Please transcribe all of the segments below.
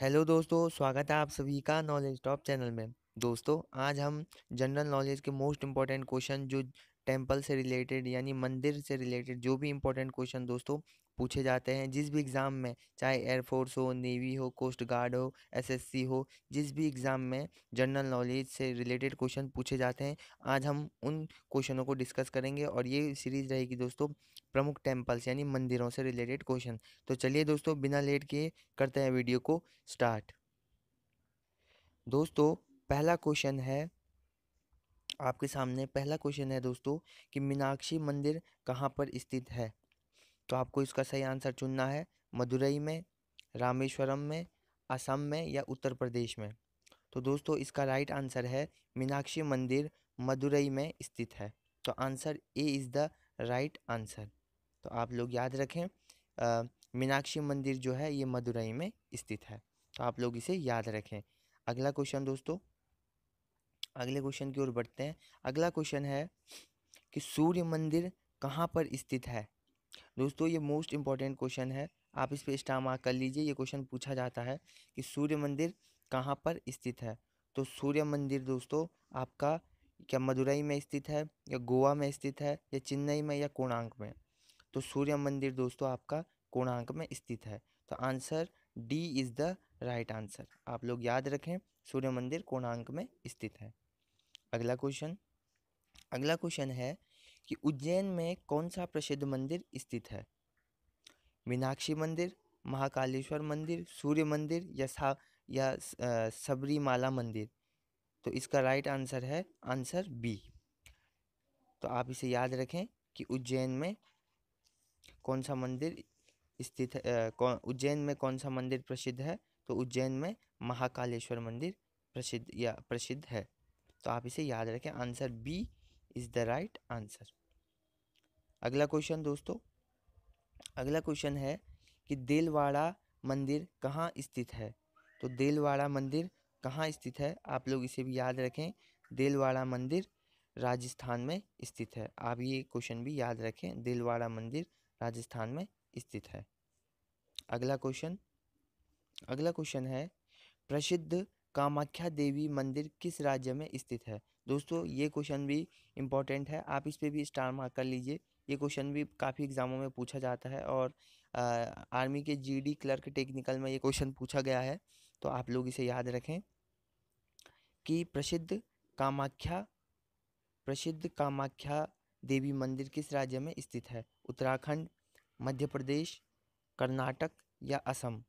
hello दोस्तों स्वागत है आप सभी का नॉलेज टॉप चैनल में दोस्तों आज हम जनरल नॉलेज के मोस्ट इम्पॉर्टेंट क्वेश्चन जो टेम्पल से रिलेटेड यानी मंदिर से रिलेटेड जो भी इम्पोर्टेंट क्वेश्चन दोस्तों पूछे जाते हैं जिस भी एग्ज़ाम में चाहे एयरफोर्स हो नेवी हो कोस्ट गार्ड हो एसएससी हो जिस भी एग्ज़ाम में जनरल नॉलेज से रिलेटेड क्वेश्चन पूछे जाते हैं आज हम उन क्वेश्चनों को डिस्कस करेंगे और ये सीरीज़ रहेगी दोस्तों प्रमुख टेम्पल्स यानी मंदिरों से रिलेटेड क्वेश्चन तो चलिए दोस्तों बिना लेट के करते हैं वीडियो को स्टार्ट दोस्तों पहला क्वेश्चन है आपके सामने पहला क्वेश्चन है दोस्तों कि मीनाक्षी मंदिर कहाँ पर स्थित है तो आपको इसका सही आंसर चुनना है मदुरई में रामेश्वरम में असम में या उत्तर प्रदेश में तो दोस्तों इसका राइट आंसर है मीनाक्षी मंदिर मदुरई में स्थित है तो answer A is the right answer तो आप लोग याद रखें मीनाक्षी मंदिर जो है ये मदुरई में स्थित है तो आप लोग इसे याद रखें अगला क्वेश्चन दोस्तों अगले क्वेश्चन की ओर बढ़ते हैं अगला क्वेश्चन है कि सूर्य मंदिर कहाँ पर स्थित है दोस्तों ये मोस्ट इम्पॉर्टेंट क्वेश्चन है आप इस पर स्टार मार्क कर लीजिए ये क्वेश्चन पूछा जाता है कि सूर्य मंदिर कहाँ पर स्थित है तो सूर्य मंदिर दोस्तों आपका क्या मदुरई में स्थित है या गोवा में स्थित है या चेन्नई में या कोणांक में तो सूर्य मंदिर दोस्तों आपका कोणांक में स्थित है तो answer D is the right answer आप लोग याद रखें सूर्य मंदिर कोणांक में स्थित है अगला क्वेश्चन अगला क्वेश्चन है कि उज्जैन में कौन सा प्रसिद्ध मंदिर स्थित है मीनाक्षी मंदिर महाकालेश्वर मंदिर सूर्य मंदिर या सा या सबरीमाला मंदिर तो इसका राइट आंसर है आंसर बी तो आप इसे याद रखें कि उज्जैन में कौन सा मंदिर स्थित है उज्जैन में कौन सा मंदिर प्रसिद्ध है तो उज्जैन में महाकालेश्वर मंदिर प्रसिद्ध या प्रसिद्ध है तो आप इसे याद रखें answer B is the right answer अगला क्वेश्चन दोस्तों अगला क्वेश्चन है कि देलवाड़ा मंदिर कहाँ स्थित है तो देलवाड़ा मंदिर कहाँ स्थित है आप लोग इसे भी याद रखें देलवाड़ा मंदिर राजस्थान में स्थित है आप ये क्वेश्चन भी याद रखें दिलवाड़ा मंदिर राजस्थान में स्थित है अगला क्वेश्चन अगला क्वेश्चन है प्रसिद्ध कामाख्या देवी मंदिर किस राज्य में स्थित है दोस्तों ये क्वेश्चन भी इम्पोर्टेंट है आप इस पर भी स्टार मार्क कर लीजिए ये क्वेश्चन भी काफ़ी एग्ज़ामों में पूछा जाता है और आ, आर्मी के जीडी क्लर्क टेक्निकल में ये क्वेश्चन पूछा गया है तो आप लोग इसे याद रखें कि प्रसिद्ध कामाख्या प्रसिद्ध कामाख्या देवी मंदिर किस राज्य में स्थित है उत्तराखंड मध्य प्रदेश कर्नाटक या असम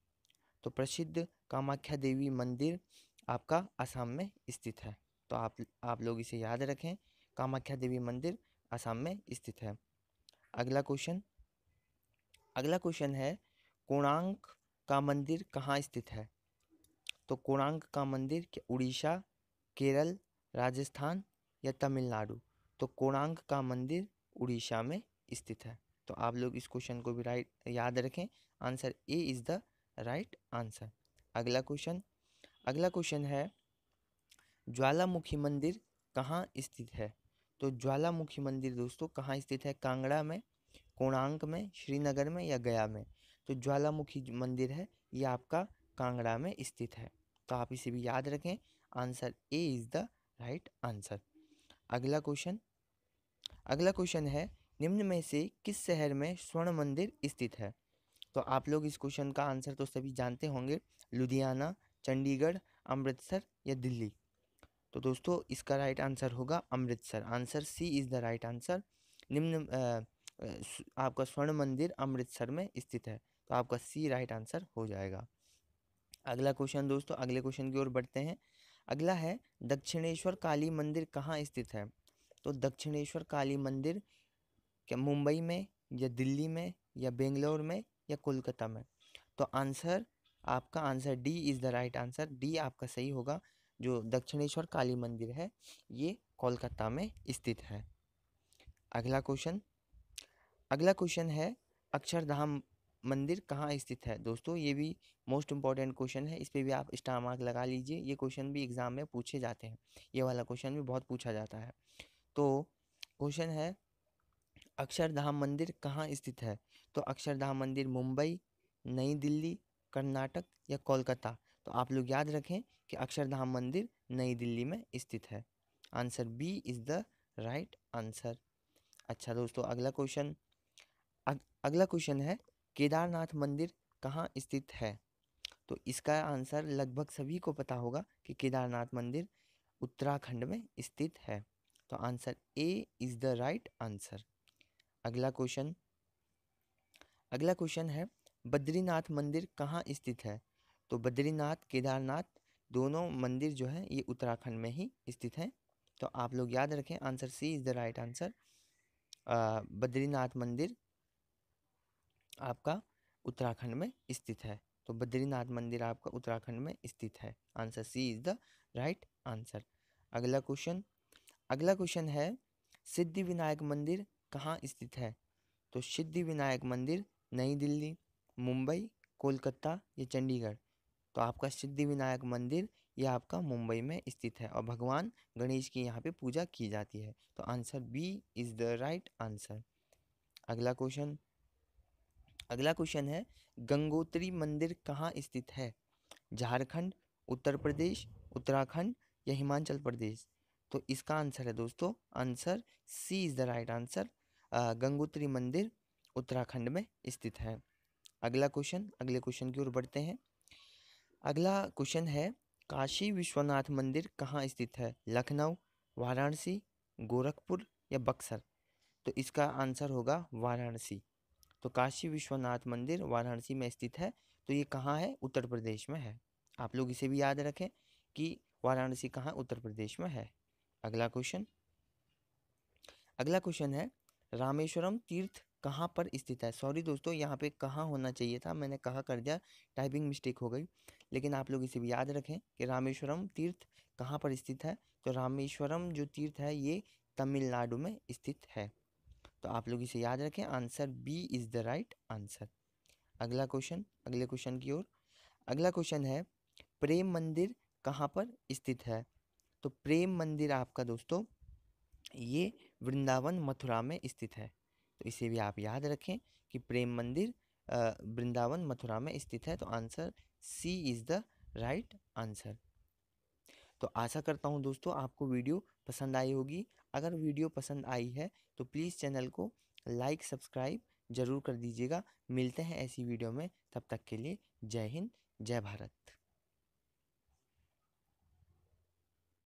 तो प्रसिद्ध कामाख्या देवी मंदिर आपका असम में स्थित है तो आप आप लोग इसे याद रखें कामाख्या देवी मंदिर असम में स्थित है अगला क्वेश्चन अगला क्वेश्चन है कोणांक का मंदिर कहाँ स्थित है तो कोणांक का मंदिर उड़ीसा केरल राजस्थान या तमिलनाडु तो कोणांक का मंदिर उड़ीसा में स्थित है तो आप लोग इस क्वेश्चन को भी राइट याद रखें answer A is the right answer अगला क्वेश्चन अगला क्वेश्चन है ज्वालामुखी मंदिर कहाँ स्थित है तो ज्वालामुखी मंदिर दोस्तों कहाँ स्थित है कांगड़ा में कोणांक में श्रीनगर में या गया में तो ज्वालामुखी मंदिर है ये आपका कांगड़ा में स्थित है तो आप इसे भी याद रखें answer A is the right answer अगला क्वेश्चन अगला क्वेश्चन है निम्न में से किस शहर में स्वर्ण मंदिर स्थित है तो आप लोग इस क्वेश्चन का आंसर तो सभी जानते होंगे लुधियाना चंडीगढ़ अमृतसर या दिल्ली तो दोस्तों इसका राइट आंसर होगा Amritsar answer C is the right answer निम्न आपका स्वर्ण मंदिर अमृतसर में स्थित है तो आपका सी राइट आंसर हो जाएगा अगला क्वेश्चन दोस्तों अगले क्वेश्चन की ओर बढ़ते हैं अगला है दक्षिणेश्वर काली मंदिर कहाँ स्थित है तो दक्षिणेश्वर काली मंदिर क्या मुंबई में या दिल्ली में या बेंगलोर में या कोलकाता में तो आंसर आपका answer D is the right answer D आपका सही होगा जो दक्षिणेश्वर काली मंदिर है ये कोलकाता में स्थित है अगला क्वेश्चन अगला क्वेश्चन है अक्षरधाम मंदिर कहाँ स्थित है दोस्तों ये भी मोस्ट इम्पॉर्टेंट क्वेश्चन है इस पर भी आप स्टार मार्क लगा लीजिए ये क्वेश्चन भी एग्ज़ाम में पूछे जाते हैं ये वाला क्वेश्चन भी बहुत पूछा जाता है तो क्वेश्चन है अक्षरधाम मंदिर कहाँ स्थित है तो अक्षरधाम मंदिर मुंबई नई दिल्ली कर्नाटक या कोलकाता तो आप लोग याद रखें कि अक्षरधाम मंदिर नई दिल्ली में स्थित है answer B is the right answer अच्छा दोस्तों अगला क्वेश्चन अग, अगला क्वेश्चन है केदारनाथ मंदिर कहाँ स्थित है तो इसका आंसर लगभग सभी को पता होगा कि केदारनाथ मंदिर उत्तराखंड में स्थित है तो answer A is the right answer अगला क्वेश्चन अगला क्वेश्चन है बद्रीनाथ मंदिर कहाँ स्थित है तो बद्रीनाथ केदारनाथ दोनों मंदिर जो है ये उत्तराखंड में ही स्थित हैं तो आप लोग याद रखें answer C is the right answer Badrinath मंदिर आपका उत्तराखंड में स्थित है तो बद्रीनाथ मंदिर आपका उत्तराखंड में स्थित है answer C is the right answer अगला क्वेश्चन अगला क्वेश्चन है सिद्धि विनायक मंदिर कहाँ स्थित है तो सिद्धि विनायक मंदिर नई दिल्ली मुंबई कोलकाता या चंडीगढ़ तो आपका सिद्धि विनायक मंदिर यह आपका मुंबई में स्थित है और भगवान गणेश की यहाँ पे पूजा की जाती है तो answer B is the right answer अगला क्वेश्चन अगला क्वेश्चन है गंगोत्री मंदिर कहाँ स्थित है झारखंड उत्तर प्रदेश उत्तराखंड या हिमाचल प्रदेश तो इसका आंसर है दोस्तों answer C is the right answer Gangotri मंदिर उत्तराखंड में स्थित है अगला क्वेश्चन अगले क्वेश्चन की ओर बढ़ते हैं अगला क्वेश्चन है काशी विश्वनाथ मंदिर कहाँ स्थित है लखनऊ वाराणसी गोरखपुर या बक्सर तो इसका आंसर होगा वाराणसी तो काशी विश्वनाथ मंदिर वाराणसी में स्थित है तो ये कहाँ है उत्तर प्रदेश में है आप लोग इसे भी याद रखें कि वाराणसी कहाँ उत्तर प्रदेश में है अगला क्वेश्चन अगला क्वेश्चन है रामेश्वरम तीर्थ कहाँ पर स्थित है सॉरी दोस्तों यहाँ पे कहाँ होना चाहिए था मैंने कहाँ कर दिया टाइपिंग मिस्टेक हो गई लेकिन आप लोग इसे भी याद रखें कि रामेश्वरम तीर्थ कहाँ पर स्थित है तो रामेश्वरम जो तीर्थ है ये तमिलनाडु में स्थित है तो आप लोग इसे याद रखें answer B is the right answer अगला क्वेश्चन अगले क्वेश्चन की ओर अगला क्वेश्चन है प्रेम मंदिर कहाँ पर स्थित है तो प्रेम मंदिर आपका दोस्तों ये वृंदावन मथुरा में स्थित है तो इसे भी आप याद रखें कि प्रेम मंदिर वृंदावन मथुरा में स्थित है तो answer C is the right answer तो आशा करता हूँ दोस्तों आपको वीडियो पसंद आई होगी अगर वीडियो पसंद आई है तो प्लीज़ चैनल को लाइक सब्सक्राइब ज़रूर कर दीजिएगा मिलते हैं ऐसी वीडियो में तब तक के लिए जय हिंद जय भारत